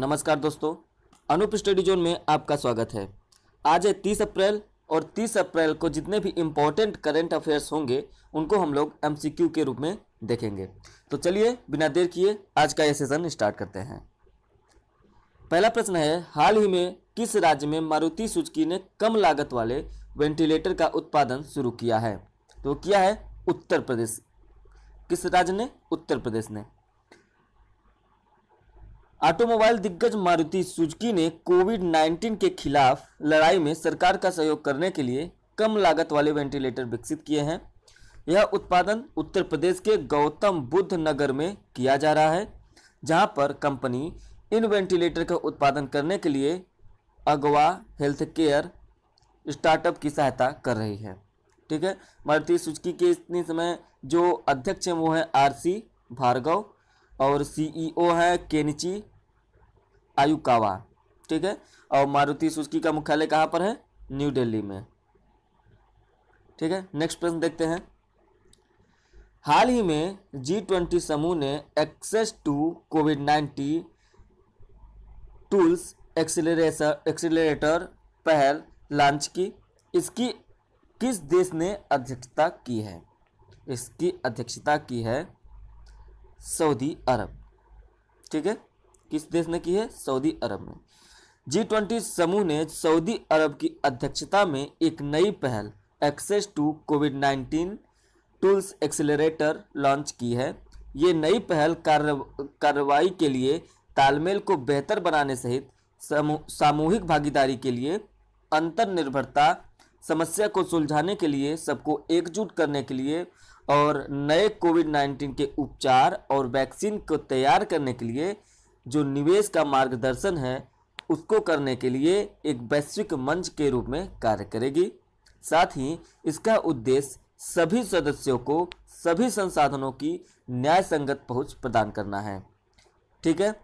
नमस्कार दोस्तों Anoop study zone में आपका स्वागत है आज है तीस अप्रैल और तीस अप्रैल को जितने भी इम्पोर्टेंट करेंट अफेयर्स होंगे उनको हम लोग एम के रूप में देखेंगे तो चलिए बिना देर किए आज का ये सेशन स्टार्ट करते हैं पहला प्रश्न है हाल ही में किस राज्य में मारुति सुजुकी ने कम लागत वाले वेंटिलेटर का उत्पादन शुरू किया है तो किया है उत्तर प्रदेश किस राज्य ने उत्तर प्रदेश ने ऑटोमोबाइल दिग्गज मारुति सुजुकी ने कोविड 19 के खिलाफ लड़ाई में सरकार का सहयोग करने के लिए कम लागत वाले वेंटिलेटर विकसित किए हैं यह उत्पादन उत्तर प्रदेश के गौतम बुद्ध नगर में किया जा रहा है जहां पर कंपनी इन वेंटिलेटर का उत्पादन करने के लिए अगवा हेल्थ केयर स्टार्टअप की सहायता कर रही है ठीक है मारुति सुजुकी के इतने समय जो अध्यक्ष हैं वो हैं आर भार्गव और सीईओ e है केनिची आयुकावा ठीक है और मारुति सुजुकी का मुख्यालय कहाँ पर है न्यू दिल्ली में ठीक है नेक्स्ट प्रश्न देखते हैं हाल ही में जी ट्वेंटी समूह ने access to COVID nineteen tools accelerator एक्सीटर पहल लॉन्च की इसकी किस देश ने अध्यक्षता की है इसकी अध्यक्षता की है सऊदी अरब ठीक है किस देश ने की है सऊदी अरब में जी ट्वेंटी समूह ने सऊदी अरब की अध्यक्षता में एक नई पहल access to COVID nineteen tools accelerator launch की है ये नई पहल कार्रवाई के लिए तालमेल को बेहतर बनाने सहित सामूहिक भागीदारी के लिए अंतर निर्भरता समस्या को सुलझाने के लिए सबको एकजुट करने के लिए और नए कोविड 19 के उपचार और वैक्सीन को तैयार करने के लिए जो निवेश का मार्गदर्शन है उसको करने के लिए एक वैश्विक मंच के रूप में कार्य करेगी साथ ही इसका उद्देश्य सभी सदस्यों को सभी संसाधनों की न्याय संगत पहुँच प्रदान करना है ठीक है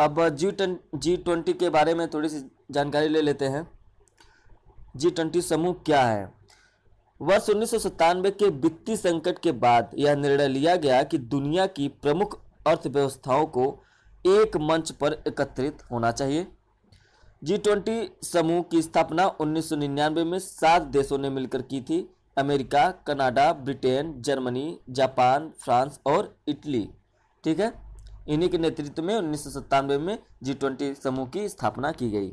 अब जी टन जी ट्वेंटी के बारे में थोड़ी सी जानकारी ले लेते हैं जी ट्वेंटी समूह क्या है वर्ष उन्नीस के वित्तीय संकट के बाद यह निर्णय लिया गया कि दुनिया की प्रमुख अर्थव्यवस्थाओं को एक मंच पर एकत्रित होना चाहिए जी ट्वेंटी समूह की स्थापना 1999 में सात देशों ने मिलकर की थी America Canada Britain Germany Japan France और इटली ठीक है इन्हीं के नेतृत्व में उन्नीस में जी ट्वेंटी समूह की स्थापना की गई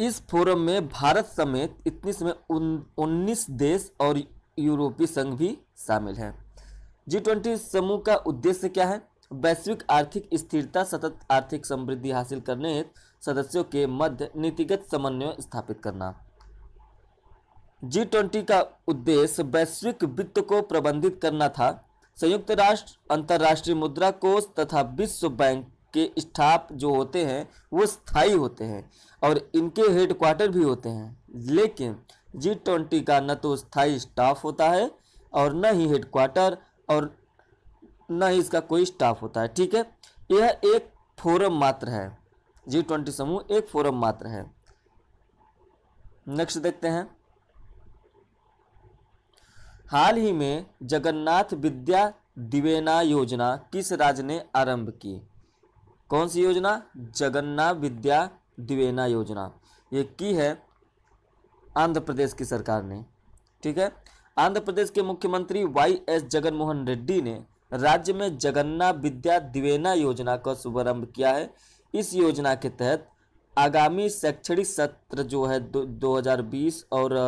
इस फोरम में भारत समेत इतनी समय उन्नीस देश और यूरोपीय संघ भी शामिल हैं जी ट्वेंटी समूह का उद्देश्य क्या है वैश्विक आर्थिक स्थिरता सतत आर्थिक समृद्धि हासिल करने सदस्यों के मध्य नीतिगत समन्वय स्थापित करना जी ट्वेंटी का उद्देश्य वैश्विक वित्त को प्रबंधित करना था संयुक्त राष्ट्र अंतर्राष्ट्रीय मुद्रा कोष तथा विश्व बैंक के स्टाफ जो होते हैं वो स्थाई होते हैं और इनके हेडक्वार्टर भी होते हैं लेकिन जी ट्वेंटी का न तो स्थाई स्टाफ होता है और न ही हेडक्वार्टर और न ही इसका कोई स्टाफ होता है ठीक है यह एक फोरम मात्र है जी ट्वेंटी समूह एक फोरम मात्र है नेक्स्ट देखते हैं हाल ही में जगन्नाथ विद्या दिवेना योजना किस राज्य ने आरंभ की कौन सी योजना जगन्ना विद्या दिवेना योजना ये की है आंध्र प्रदेश की सरकार ने ठीक है आंध्र प्रदेश के मुख्यमंत्री वाई एस जगनमोहन रेड्डी ने राज्य में जगन्ना विद्या दिवेना योजना का शुभारंभ किया है इस योजना के तहत आगामी शैक्षणिक सत्र जो है दो, 2020 और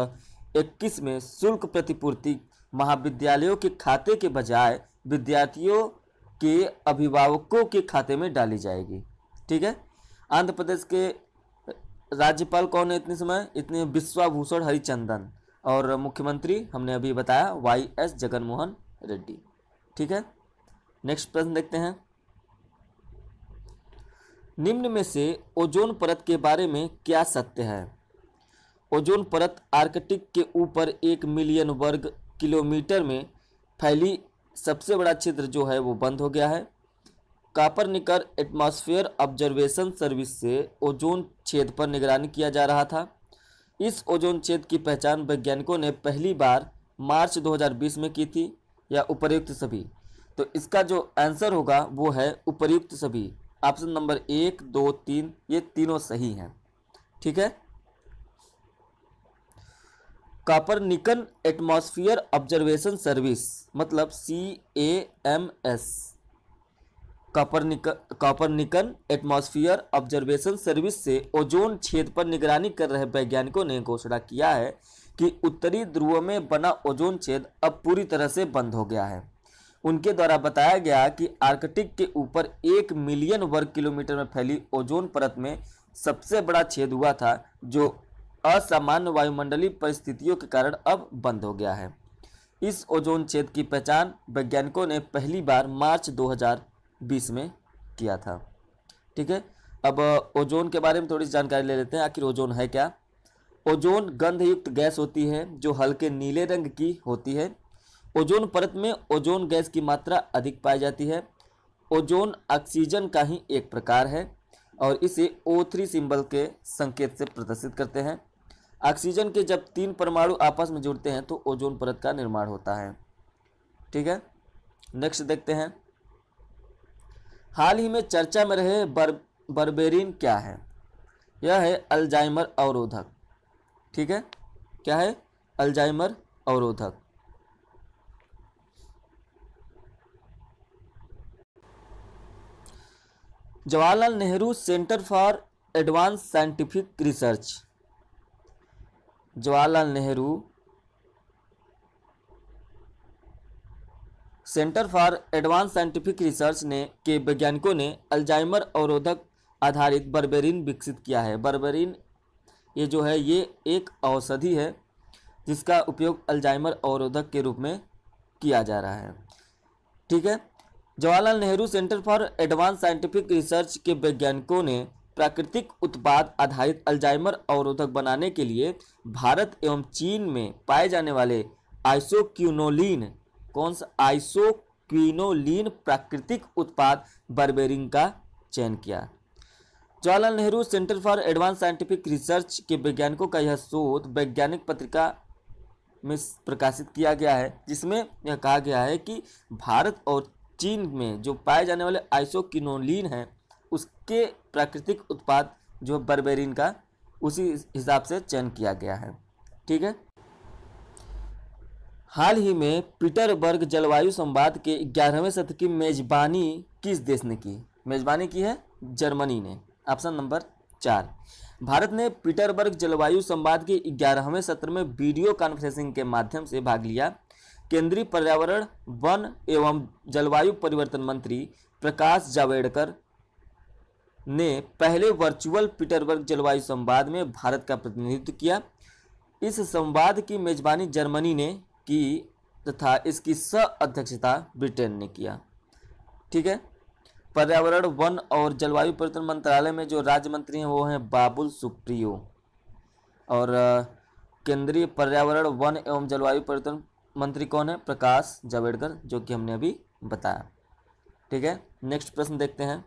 21 में शुल्क प्रतिपूर्ति महाविद्यालयों के खाते के बजाय विद्यार्थियों के अभिभावकों के खाते में डाली जाएगी ठीक है आंध्र प्रदेश के राज्यपाल कौन है इतने समय इतने विश्वाभूषण हरिचंदन और मुख्यमंत्री हमने अभी बताया वाई एस जगनमोहन रेड्डी ठीक है नेक्स्ट प्रश्न देखते हैं निम्न में से ओजोन परत के बारे में क्या सत्य है ओजोन परत आर्कटिक के ऊपर एक मिलियन वर्ग किलोमीटर में फैली सबसे बड़ा छिद्र जो है वो बंद हो गया है Copernicus atmosphere observation service से ओजोन छेद पर निगरानी किया जा रहा था इस ओजोन छेद की पहचान वैज्ञानिकों ने पहली बार मार्च 2020 में की थी या उपर्युक्त सभी तो इसका जो आंसर होगा वो है उपर्युक्त सभी ऑप्शन नंबर एक दो तीन ये तीनों सही हैं ठीक है कापरनिकन एटमॉस्फियर ऑब्जर्वेशन सर्विस मतलब सी ए एम एस कापरनिक कापरनिकन एटमॉस्फियर ऑब्जर्वेशन सर्विस से ओजोन छेद पर निगरानी कर रहे वैज्ञानिकों ने घोषणा किया है कि उत्तरी ध्रुव में बना ओजोन छेद अब पूरी तरह से बंद हो गया है उनके द्वारा बताया गया कि आर्कटिक के ऊपर एक मिलियन वर्ग किलोमीटर में फैली ओजोन परत में सबसे बड़ा छेद हुआ था जो असामान्य वायुमंडलीय परिस्थितियों के कारण अब बंद हो गया है इस ओजोन छेद की पहचान वैज्ञानिकों ने पहली बार मार्च 2020 में किया था ठीक है अब ओजोन के बारे में थोड़ी सी जानकारी ले लेते हैं आखिर ओजोन है क्या ओजोन गंधयुक्त गैस होती है जो हल्के नीले रंग की होती है ओजोन परत में ओजोन गैस की मात्रा अधिक पाई जाती है ओजोन ऑक्सीजन का ही एक प्रकार है और इसे थ्री सिंबल के संकेत से प्रदर्शित करते हैं ऑक्सीजन के जब तीन परमाणु आपस में जुड़ते हैं तो ओजोन परत का निर्माण होता है ठीक है नेक्स्ट देखते हैं हाल ही में चर्चा में रहे बर बर्बेरिन क्या है यह है अल्जाइमर अवरोधक ठीक है क्या है अल्जाइमर अवरोधक Jawaharlal Nehru centre for advance scientific research Jawaharlal Nehru centre for advance scientific research ने के वैज्ञानिकों ने अल्जाइमर अवरोधक आधारित बर्बेरिन विकसित किया है बर्बेरिन ये जो है ये एक औषधि है जिसका उपयोग अल्जाइमर अवरोधक के रूप में किया जा रहा है ठीक है Jawaharlal Nehru centre for advance scientific research के वैज्ञानिकों ने प्राकृतिक उत्पाद आधारित अल्जाइमर अवरोधक बनाने के लिए भारत एवं चीन में पाए जाने वाले आइसोक्यूनोलिन कौन सा आइसोक्यूनोलिन प्राकृतिक उत्पाद बर्बेरिंग का चयन किया Jawaharlal Nehru centre for advance scientific research के वैज्ञानिकों का यह शोध वैज्ञानिक पत्रिका में प्रकाशित किया गया है जिसमें यह कहा गया है कि भारत और चीन में जो पाए जाने वाले आइसोक्यूनोलिन हैं उसके प्राकृतिक उत्पाद जो बर्बेरिन का उसी हिसाब से चयन किया गया है ठीक है हाल ही में पीटरबर्ग जलवायु संवाद के ग्यारहवें सत्र की मेजबानी किस देश ने की मेजबानी की है जर्मनी ने ऑप्शन नंबर चार भारत ने पीटरबर्ग जलवायु संवाद के ग्यारहवें सत्र में वीडियो कॉन्फ्रेंसिंग के माध्यम से भाग लिया केंद्रीय पर्यावरण वन एवं जलवायु परिवर्तन मंत्री प्रकाश जावड़ेकर ने पहले वर्चुअल पीटरबर्ग जलवायु संवाद में भारत का प्रतिनिधित्व किया इस संवाद की मेजबानी जर्मनी ने की तथा इसकी सह अध्यक्षता ब्रिटेन ने किया ठीक है पर्यावरण वन और जलवायु परिवर्तन मंत्रालय में जो राज्य मंत्री हैं वो हैं बाबुल सुप्रियो और केंद्रीय पर्यावरण वन एवं जलवायु परिवर्तन मंत्री कौन है प्रकाश जावड़ेकर जो कि हमने अभी बताया ठीक है नेक्स्ट प्रश्न देखते हैं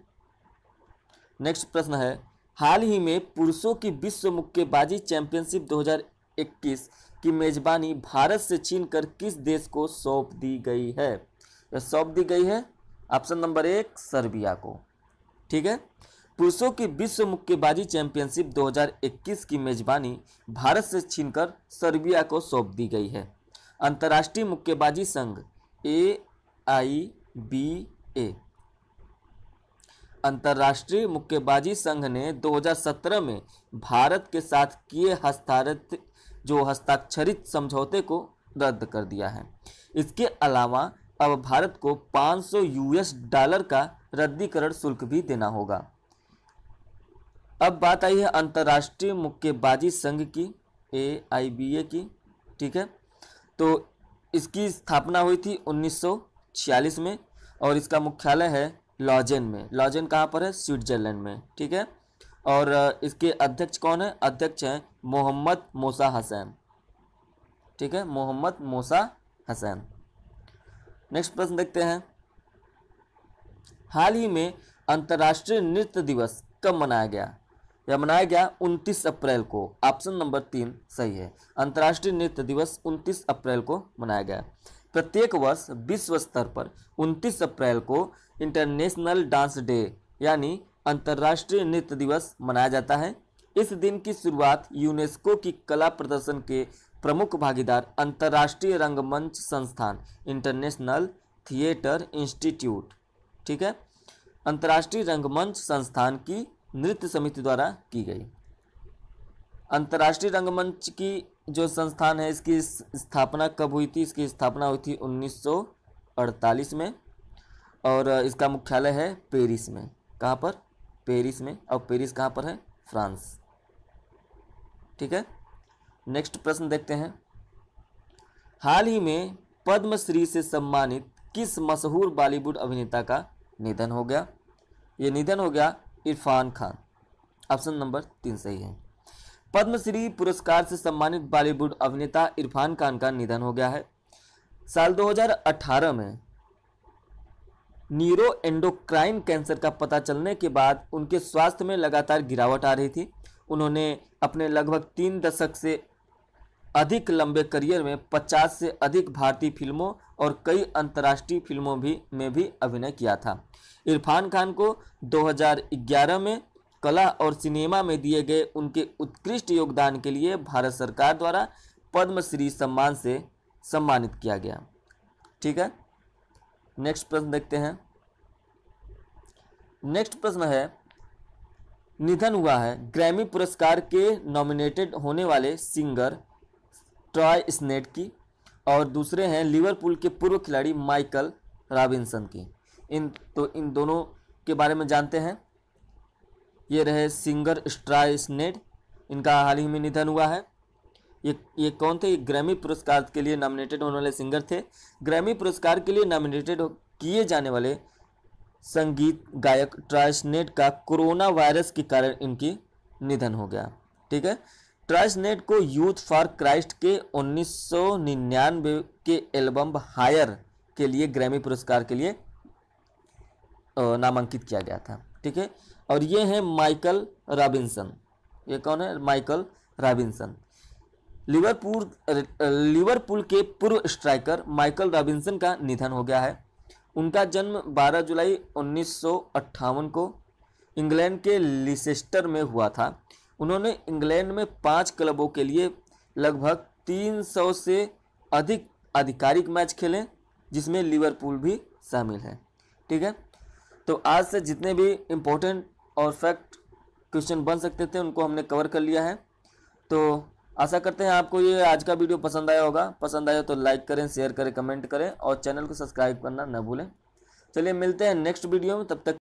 नेक्स्ट प्रश्न है हाल ही में पुरुषों की विश्व मुक्केबाजी चैंपियनशिप 2021 की मेजबानी भारत से छीन कर किस देश को सौंप दी गई है सौंप दी गई है ऑप्शन नंबर एक सर्बिया को ठीक है पुरुषों की विश्व मुक्केबाजी चैंपियनशिप 2021 की मेजबानी भारत से छीनकर सर्बिया को सौंप दी गई है अंतर्राष्ट्रीय मुक्केबाजी संघ ए आई बी ए अंतर्राष्ट्रीय मुक्केबाजी संघ ने 2017 में भारत के साथ किए हस्तारित जो हस्ताक्षरित समझौते को रद्द कर दिया है इसके अलावा अब भारत को 500 यूएस डॉलर का रद्दीकरण शुल्क भी देना होगा अब बात आई है अंतर्राष्ट्रीय मुक्केबाजी संघ की ए आई बी ए की ठीक है तो इसकी स्थापना हुई थी 1946 में और इसका मुख्यालय है लॉजन में लॉजन कहाँ पर है स्विट्जरलैंड में ठीक है और इसके अध्यक्ष कौन है अध्यक्ष हैं मोहम्मद मोसा हसैन ठीक है मोहम्मद मोसा हसैन नेक्स्ट प्रश्न देखते हैं हाल ही में अंतर्राष्ट्रीय नृत्य दिवस कब मनाया गया यह मनाया गया 29 अप्रैल को ऑप्शन नंबर तीन सही है अंतर्राष्ट्रीय नृत्य दिवस 29 अप्रैल को मनाया गया प्रत्येक वर्ष विश्व स्तर पर 29 अप्रैल को इंटरनेशनल डांस डे यानी अंतर्राष्ट्रीय नृत्य दिवस मनाया जाता है इस दिन की शुरुआत यूनेस्को की कला प्रदर्शन के प्रमुख भागीदार अंतर्राष्ट्रीय रंगमंच संस्थान इंटरनेशनल थिएटर इंस्टीट्यूट ठीक है अंतर्राष्ट्रीय रंगमंच संस्थान की नृत्य समिति द्वारा की गई अंतर्राष्ट्रीय रंगमंच की जो संस्थान है इसकी स्थापना कब हुई थी इसकी स्थापना हुई थी 1948 में और इसका मुख्यालय है पेरिस में कहाँ पर पेरिस में और पेरिस कहाँ पर है फ्रांस ठीक है नेक्स्ट प्रश्न देखते हैं हाल ही में पद्मश्री से सम्मानित किस मशहूर बॉलीवुड अभिनेता का निधन हो गया ये निधन हो गया इरफान खान ऑप्शन नंबर तीन सही है पद्मश्री पुरस्कार से सम्मानित बॉलीवुड अभिनेता इरफान खान का निधन हो गया है साल 2018 में नीरो एंडोक्राइन कैंसर का पता चलने के बाद उनके स्वास्थ्य में लगातार गिरावट आ रही थी उन्होंने अपने लगभग तीन दशक से अधिक लंबे करियर में 50 से अधिक भारतीय फिल्मों और कई अंतर्राष्ट्रीय फिल्मों भी में भी अभिनय किया था इरफान खान को 2011 में कला और सिनेमा में दिए गए उनके उत्कृष्ट योगदान के लिए भारत सरकार द्वारा पद्मश्री सम्मान से सम्मानित किया गया ठीक है नेक्स्ट प्रश्न देखते हैं नेक्स्ट प्रश्न है निधन हुआ है ग्रैमी पुरस्कार के नॉमिनेटेड होने वाले सिंगर ट्रॉय स्नेट की और दूसरे हैं लिवरपूल के पूर्व खिलाड़ी माइकल रॉबिन्सन की इन तो इन दोनों के बारे में जानते हैं ये रहे सिंगर स्ट्राइसनेड इनका हाल ही में निधन हुआ है ये ये कौन थे ये ग्रैमी पुरस्कार के लिए नॉमिनेटेड होने वाले सिंगर थे ग्रैमी पुरस्कार के लिए नॉमिनेटेड किए जाने वाले संगीत गायक ट्राइसनेट का कोरोना वायरस के कारण इनकी निधन हो गया ठीक है ट्राइसनेट को यूथ फॉर क्राइस्ट के उन्नीस के एल्बम हायर के लिए ग्रैमी पुरस्कार के लिए नामांकित किया गया था ठीक है और ये है माइकल रॉबिन्सन ये कौन है माइकल रॉबिन्सन लिवरपूल लिवरपूल के पूर्व स्ट्राइकर माइकल रॉबिन्सन का निधन हो गया है उनका जन्म 12 जुलाई उन्नीस को इंग्लैंड के लिसेस्टर में हुआ था उन्होंने इंग्लैंड में पांच क्लबों के लिए लगभग 300 से अधिक आधिकारिक मैच खेले जिसमें लिवरपूल भी शामिल है ठीक है तो आज से जितने भी इम्पोर्टेंट और फैक्ट क्वेश्चन बन सकते थे उनको हमने कवर कर लिया है तो आशा करते हैं आपको ये आज का वीडियो पसंद आया होगा पसंद आया तो लाइक करें शेयर करें कमेंट करें और चैनल को सब्सक्राइब करना न भूलें चलिए मिलते हैं नेक्स्ट वीडियो में तब तक